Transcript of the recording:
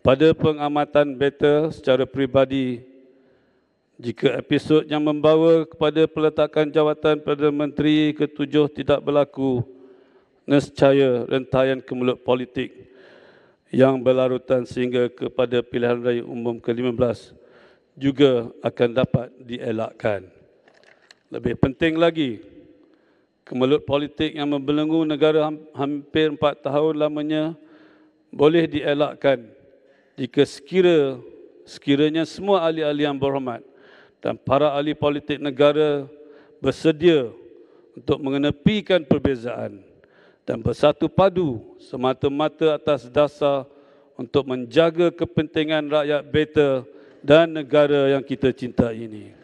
Pada pengamatan beta secara peribadi, jika episod yang membawa kepada peletakan jawatan Perdana Menteri ketujuh tidak berlaku, nescaya rentaian kemelut politik yang berlarutan sehingga kepada pilihan raya umum ke-15 juga akan dapat dielakkan. Lebih penting lagi, kemelut politik yang membelenggu negara hampir 4 tahun lamanya boleh dielakkan jika sekira sekiranya semua ahli-ahli yang berhormat dan para ahli politik negara bersedia untuk mengenepikan perbezaan dan bersatu padu semata-mata atas dasar untuk menjaga kepentingan rakyat beta dan negara yang kita cintai ini.